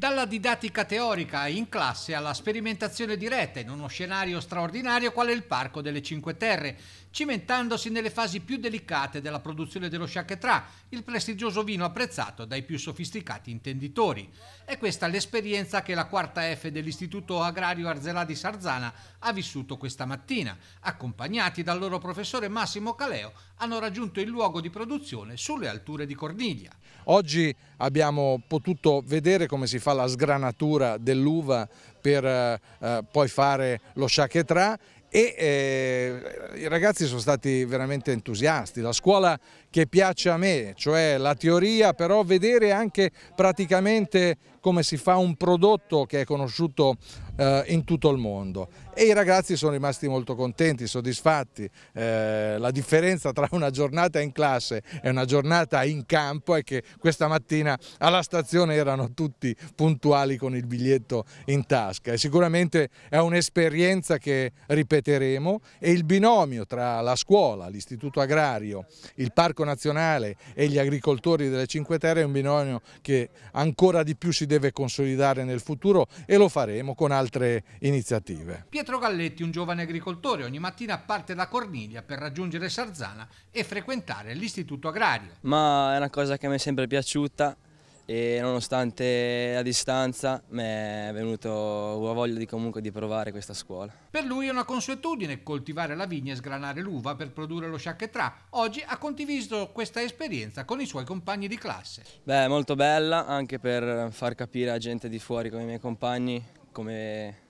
Dalla didattica teorica in classe alla sperimentazione diretta in uno scenario straordinario quale il Parco delle Cinque Terre, cimentandosi nelle fasi più delicate della produzione dello Chaketra, il prestigioso vino apprezzato dai più sofisticati intenditori. È questa l'esperienza che la quarta F dell'Istituto Agrario Arzelà di Sarzana ha vissuto questa mattina. Accompagnati dal loro professore Massimo Caleo, hanno raggiunto il luogo di produzione sulle alture di Corniglia. Oggi abbiamo potuto vedere come si fa fa la sgranatura dell'uva per eh, eh poi fare lo sciachetrà e eh, i ragazzi sono stati veramente entusiasti, la scuola che piace a me, cioè la teoria, però vedere anche praticamente come si fa un prodotto che è conosciuto eh, in tutto il mondo e i ragazzi sono rimasti molto contenti, soddisfatti, eh, la differenza tra una giornata in classe e una giornata in campo è che questa mattina alla stazione erano tutti puntuali con il biglietto in tasca e sicuramente è un'esperienza che ripeteremo e il binomio tra la scuola, l'istituto agrario, il parco nazionale e gli agricoltori delle Cinque Terre è un binomio che ancora di più si deve consolidare nel futuro e lo faremo con altre iniziative. Pietro Galletti, un giovane agricoltore, ogni mattina parte da Corniglia per raggiungere Sarzana e frequentare l'istituto agrario. Ma è una cosa che mi è sempre piaciuta e nonostante la distanza mi è venuto la voglia di comunque di provare questa scuola. Per lui è una consuetudine coltivare la vigna e sgranare l'uva per produrre lo sciacquetrà. Oggi ha condiviso questa esperienza con i suoi compagni di classe. Beh, molto bella anche per far capire a gente di fuori come i miei compagni come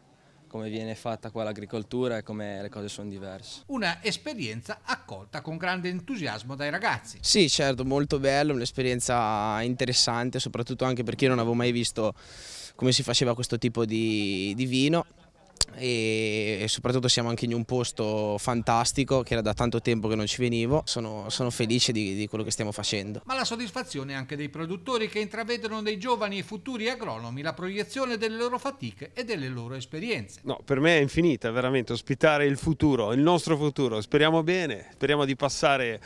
come viene fatta qua l'agricoltura e come le cose sono diverse. Una esperienza accolta con grande entusiasmo dai ragazzi. Sì, certo, molto bello, un'esperienza interessante, soprattutto anche perché io non avevo mai visto come si faceva questo tipo di, di vino e soprattutto siamo anche in un posto fantastico che era da tanto tempo che non ci venivo. Sono, sono felice di, di, quello che stiamo facendo. Ma la soddisfazione anche dei produttori che intravedono dei giovani e futuri agronomi la proiezione delle loro fatiche e delle loro esperienze. No, per me è infinita, veramente, ospitare il futuro, il nostro futuro. Speriamo bene, speriamo di passare,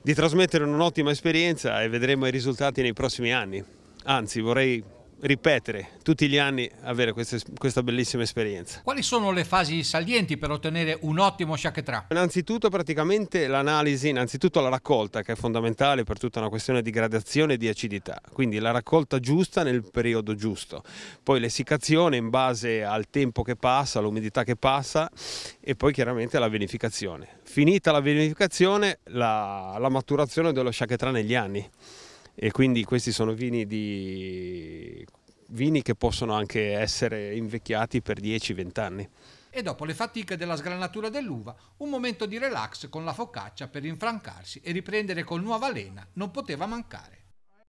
di trasmettere un'ottima esperienza e vedremo i risultati nei prossimi anni. Anzi, vorrei ripetere tutti gli anni avere queste, questa bellissima esperienza. Quali sono le fasi salienti per ottenere un ottimo sciacquetrà? Innanzitutto praticamente l'analisi, innanzitutto la raccolta che è fondamentale per tutta una questione di gradazione e di acidità, quindi la raccolta giusta nel periodo giusto, poi l'essiccazione in base al tempo che passa, all'umidità che passa e poi chiaramente la vinificazione. Finita la vinificazione la, la maturazione dello sciacquetrà negli anni e quindi questi sono vini, di... vini che possono anche essere invecchiati per 10-20 anni. E dopo le fatiche della sgranatura dell'uva, un momento di relax con la focaccia per infrancarsi e riprendere con nuova lena non poteva mancare.